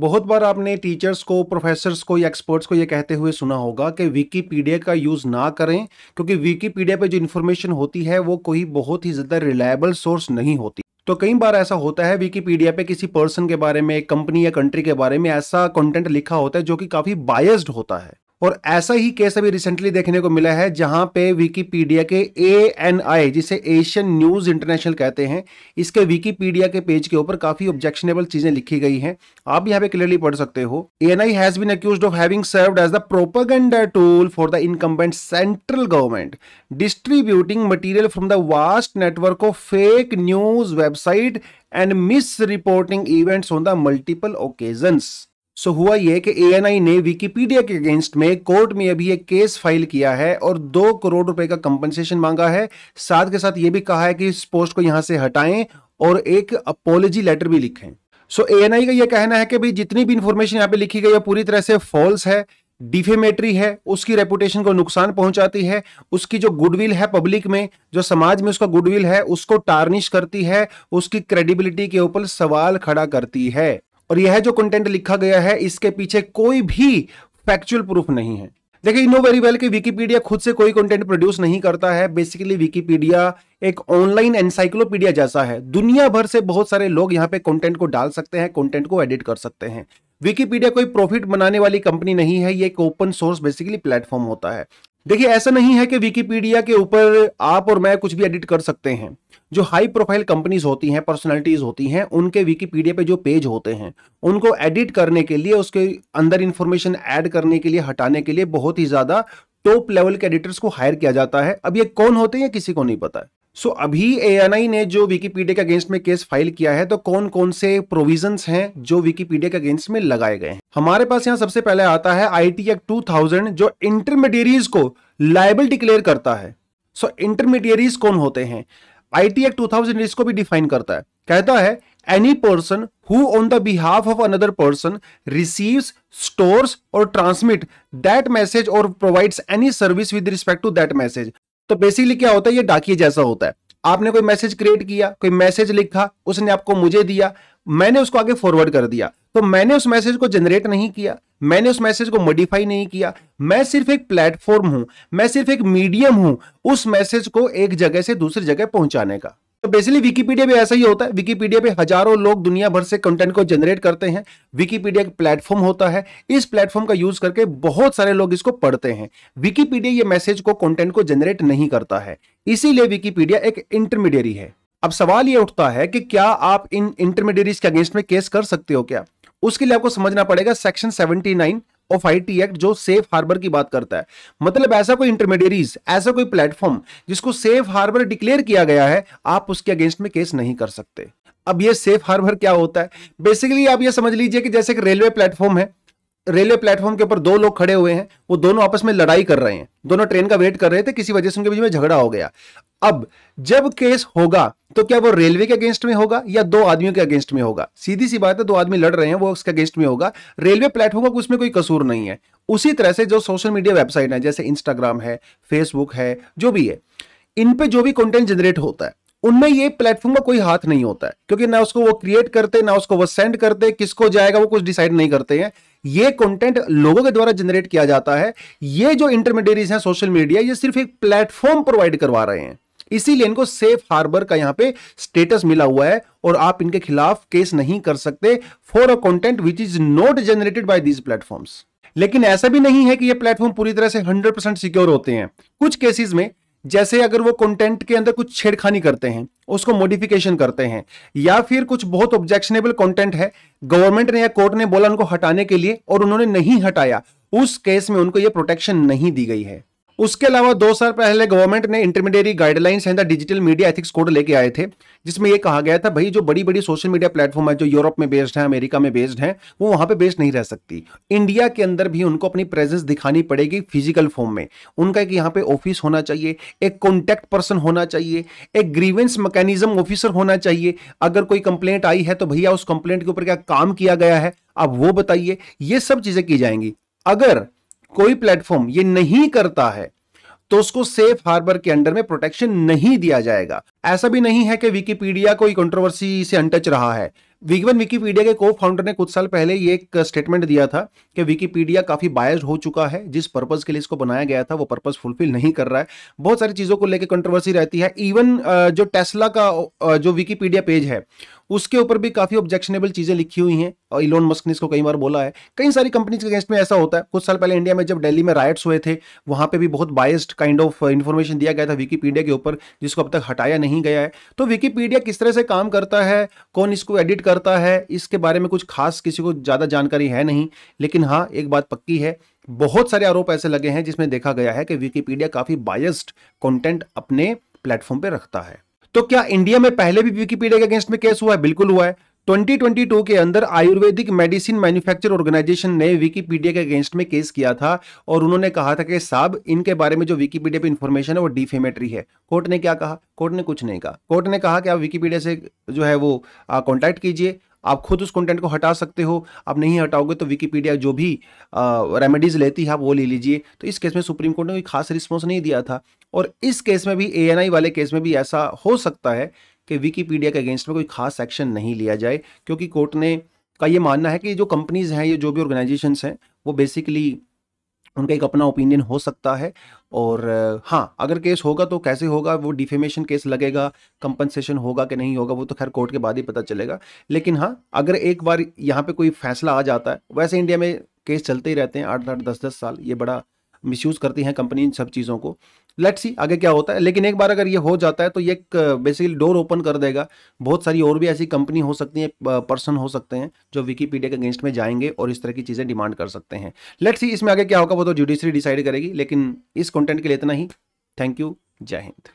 बहुत बार आपने टीचर्स को प्रोफेसर्स को या एक्सपर्ट्स को ये कहते हुए सुना होगा कि विकीपीडिया का यूज़ ना करें क्योंकि विकीपीडिया पे जो इन्फॉर्मेशन होती है वो कोई बहुत ही ज़्यादा रिलायबल सोर्स नहीं होती तो कई बार ऐसा होता है विकीपीडिया पे किसी पर्सन के बारे में कंपनी या कंट्री के बारे में ऐसा कंटेंट लिखा होता है जो कि काफ़ी बायस्ड होता है और ऐसा ही केस अभी रिसेंटली देखने को मिला है जहां पे विकीपीडिया के ए एन आई जिसे एशियन न्यूज़ इंटरनेशनल कहते हैं इसके विकीपीडिया के पेज के ऊपर काफ़ी ऑब्जेक्शनेबल चीज़ें लिखी गई हैं आप यहां पे क्लियरली पढ़ सकते हो A N I has been accuse of having served as the propaganda tool for the incumbent central government distributing material from the vast network of fake news website and misreporting events on the multiple occasions so so, हुआ यह कि ANI ने Wikipedia के against में court में अभी एक case file किया है और दो करोड़ रुपए का कंपनसेशन मांगा है साथ के साथ ये भी कहा है कि इस पोस्ट को यहां से हटाएं और एक अपोलॉजी लेटर भी लिखें सो so, एएनआई का यह कहना है कि भाई जितनी भी इंफॉर्मेशन यहां पे लिखी गई है पूरी तरह से फॉल्स है डिफेमेटरी है उसकी रेपुटेशन को नुकसान पहुंचाती है उसकी जो गुडविल है पब्लिक में जो समाज में उसका गुडविल है उसको टार्निश करती है उसकी क्रेडिबिलिटी के ऊपर सवाल खड़ा करती है और यह जो कंटेंट लिखा गया है इसके पीछे कोई भी फैक्चुअल प्रूफ नहीं है देखिए नो वेरी वेल कि विकीपीडिया खुद से कोई कंटेंट प्रोड्यूस नहीं करता है बेसिकली विकीपीडिया एक ऑनलाइन एनसाइक्लोपीडिया जैसा है दुनिया भर से बहुत सारे लोग यहाँ पे कंटेंट को डाल सकते हैं कंटेंट को एडिट कर सकते हैं विकीपीडिया कोई प्रॉफिट बनाने वाली कंपनी नहीं है ये एक ओपन सोर्स बेसिकली प्लेटफॉर्म होता है देखिए ऐसा नहीं है कि विकीपीडिया के ऊपर आप और मैं कुछ भी एडिट कर सकते हैं जो हाई प्रोफाइल कंपनीज होती हैं पर्सनालिटीज होती हैं उनके विकीपीडिया पे जो पेज होते हैं उनको एडिट करने के लिए उसके अंदर इंफॉर्मेशन ऐड करने के लिए हटाने के लिए बहुत ही ज़्यादा टॉप लेवल के एडिटर्स को हायर किया जाता है अब ये कौन होते हैं किसी को नहीं पता है सो so, अभी ए ने जो विकीपीडिया के अगेंस्ट में केस फाइल किया है तो कौन कौन से प्रोविजंस हैं जो विकीपीडिया के अगेंस्ट में लगाए गए हैं हमारे पास यहाँ सबसे पहले आता है आई टी एक्ट टू जो इंटरमीडियरीज को लाइबल डिक्लेयर करता है सो so, इंटरमीडियरीज कौन होते हैं आई टी एक्ट टू इसको भी डिफाइन करता है कहता है any person who on the behalf of another person receives stores और ट्रांसमिट दैट मैसेज और provides any service with respect to that message तो बेसिकली क्या होता है ये डाकिया जैसा होता है आपने कोई मैसेज क्रिएट किया कोई मैसेज लिखा उसने आपको मुझे दिया मैंने उसको आगे फॉरवर्ड कर दिया तो मैंने उस मैसेज को जनरेट नहीं किया मैंने उस मैसेज को मॉडिफाई नहीं किया मैं सिर्फ एक प्लेटफॉर्म हूं मैं सिर्फ एक मीडियम हूं उस मैसेज को एक जगह से दूसरी जगह पहुंचाने का तो बेसिकली विकीपीडिया भी ऐसा ही होता है विकीपीडिया पे हजारों लोग दुनिया भर से कंटेंट को जनरेट करते हैं विकीपीडिया एक प्लेटफॉर्म होता है इस प्लेटफॉर्म का यूज करके बहुत सारे लोग इसको पढ़ते हैं विकीपीडिया ये मैसेज को कंटेंट को जनरेट नहीं करता है इसीलिए विकीपीडिया एक इंटरमीडियरी है अब सवाल ये उठता है कि क्या आप इन इंटरमीडियरीज के अगेंस्ट में केस कर सकते हो क्या उसके लिए आपको समझना पड़ेगा section seventy of IT act जो सेफ हार्बर की बात करता है मतलब ऐसा कोई इंटरमीडियरीज ऐसा कोई प्लेटफॉर्म जिसको सेफ हार्बर डिक्लेयर किया गया है आप उसके अगेंस्ट में केस नहीं कर सकते अब ये सेफ हार्बर क्या होता है बेसिकली आप ये समझ लीजिए कि जैसे रेलवे प्लेटफॉर्म है रेलवे प्लेटफॉर्म के ऊपर दो लोग खड़े हुए हैं वो दोनों आपस में लड़ाई कर रहे हैं दोनों ट्रेन का वेट कर रहे थे किसी वजह से उनके बीच में झगड़ा हो गया अब जब केस होगा तो क्या वो रेलवे के अगेंस्ट में होगा या दो आदमियों के अगेंस्ट में होगा सीधी सी बात है दो आदमी लड़ रहे हैं वो उसके अगेंस्ट में होगा रेलवे प्लेटफॉर्म का उसमें कोई कसूर नहीं है उसी तरह से जो सोशल मीडिया वेबसाइट है जैसे इंस्टाग्राम है फेसबुक है जो भी है इन पे जो भी कंटेंट जनरेट होता है उनमें ये प्लेटफॉर्म का कोई हाथ नहीं होता है क्योंकि ना उसको वो क्रिएट करते ना उसको वो सेंड करते किसको जाएगा वो कुछ डिसाइड नहीं करते हैं ये कंटेंट लोगों के द्वारा जनरेट किया जाता है ये जो इंटरमीडियरीज हैं सोशल मीडिया ये सिर्फ एक प्लेटफॉर्म प्रोवाइड करवा रहे हैं इसीलिए इनको सेफ हार्बर का यहां पे स्टेटस मिला हुआ है और आप इनके खिलाफ केस नहीं कर सकते for a content which is not generated by these platforms लेकिन ऐसा भी नहीं है कि ये प्लेटफॉर्म पूरी तरह से 100% सिक्योर होते हैं कुछ केसेस में जैसे अगर वो कंटेंट के अंदर कुछ छेड़खानी करते हैं उसको मॉडिफिकेशन करते हैं या फिर कुछ बहुत ऑब्जेक्शनेबल कंटेंट है गवर्नमेंट ने या कोर्ट ने बोला उनको हटाने के लिए और उन्होंने नहीं हटाया उस केस में उनको ये प्रोटेक्शन नहीं दी गई है उसके अलावा दो साल पहले गवर्नमेंट ने intermediate guidelines and the digital media ethics code लेके आए थे जिसमें यह कहा गया था भाई जो बड़ी बड़ी सोशल मीडिया प्लेटफॉर्म है जो यूरोप में बेस्ड है अमेरिका में बेस्ड है वो वहां पे बेस्ड नहीं रह सकती इंडिया के अंदर भी उनको अपनी प्रेजेंस दिखानी पड़ेगी फिजिकल फॉर्म में उनका एक यहाँ पे ऑफिस होना चाहिए एक कॉन्टैक्ट पर्सन होना चाहिए एक ग्रीवेंस मैकेनिज्म ऑफिसर होना चाहिए अगर कोई कंप्लेंट आई है तो भैया उस कंप्लेंट के ऊपर क्या काम किया गया है आप वो बताइए ये सब चीजें की जाएंगी अगर कोई प्लेटफॉर्म ये नहीं करता है तो उसको सेफ हार्बर के अंडर में प्रोटेक्शन नहीं दिया जाएगा ऐसा भी नहीं है कि विकीपीडिया कोई कंट्रोवर्सी से अनटच रहा है विगवन विकीपीडिया के को फाउंडर ने कुछ साल पहले ये एक स्टेटमेंट दिया था कि विकीपीडिया काफ़ी बायस्ड हो चुका है जिस पर्पज़ के लिए इसको बनाया गया था वो पर्पज़ फुलफिल नहीं कर रहा है बहुत सारी चीज़ों को लेकर कंट्रोवर्सी रहती है इवन जो टेस्ला का जो विकीपीडिया पेज है उसके ऊपर भी काफ़ी ऑब्जेक्शनेबल चीज़ें लिखी हुई हैं और इलोन मस्क ने इसको कई बार बोला है कई सारी कंपनीज के अगेंस्ट में ऐसा होता है कुछ साल पहले इंडिया में जब दिल्ली में राइट्स हुए थे वहां पे भी बहुत बायस्ड काइंड ऑफ इन्फॉर्मेशन दिया गया था विकीपीडिया के ऊपर जिसको अब तक हटाया नहीं गया है तो विकीपीडिया किस तरह से काम करता है कौन इसको एडिट कर करता है इसके बारे में कुछ खास किसी को ज़्यादा जानकारी है नहीं लेकिन हाँ एक बात पक्की है बहुत सारे आरोप ऐसे लगे हैं जिसमें देखा गया है कि विकीपीडिया काफ़ी बायस्ड कंटेंट अपने प्लेटफॉर्म पे रखता है तो क्या इंडिया में पहले भी विकीपीडिया के अगेंस्ट में केस हुआ है बिल्कुल हुआ है 2022 के अंदर आयुर्वेदिक मेडिसिन मैन्युफैक्चर ऑर्गेनाइजेशन ने विकीपीडिया के अगेंस्ट में केस किया था और उन्होंने कहा था कि साहब इनके बारे में जो विकीपीडिया पे इंफॉर्मेशन है वो डिफेमेटरी है कोर्ट ने क्या कहा कोर्ट ने कुछ नहीं कहा कोर्ट ने कहा कि आप विकीपीडिया से जो है वो कॉन्टैक्ट कीजिए आप खुद उस कंटेंट को हटा सकते हो आप नहीं हटाओगे तो विकीपीडिया जो भी रेमेडीज़ लेती है आप वो ले लीजिए तो इस केस में सुप्रीम कोर्ट ने कोई खास रिस्पॉन्स नहीं दिया था और इस केस में भी ए वाले केस में भी ऐसा हो सकता है कि विकीपीडिया के अगेंस्ट में कोई खास एक्शन नहीं लिया जाए क्योंकि कोर्ट ने का ये मानना है कि जो कंपनीज़ हैं या जो भी ऑर्गेनाइजेशन हैं वो बेसिकली उनका एक अपना ओपिनियन हो सकता है और हाँ अगर केस होगा तो कैसे होगा वो डिफेमेशन केस लगेगा कंपनसेशन होगा कि नहीं होगा वो तो खैर कोर्ट के बाद ही पता चलेगा लेकिन हाँ अगर एक बार यहाँ पे कोई फैसला आ जाता है वैसे इंडिया में केस चलते ही रहते हैं आठ आठ दस दस साल ये बड़ा मिसयूज़ करती हैं कंपनी इन सब चीज़ों को लेट सी आगे क्या होता है लेकिन एक बार अगर ये हो जाता है तो ये बेसिकली डोर ओपन कर देगा बहुत सारी और भी ऐसी कंपनी हो सकती है पर्सन हो सकते हैं जो विकीपीडिया के अगेंस्ट में जाएंगे और इस तरह की चीज़ें डिमांड कर सकते हैं लेट सी इसमें आगे क्या होगा वो तो जुडिशरी डिसाइड करेगी लेकिन इस कॉन्टेंट के लिए इतना ही थैंक यू जय हिंद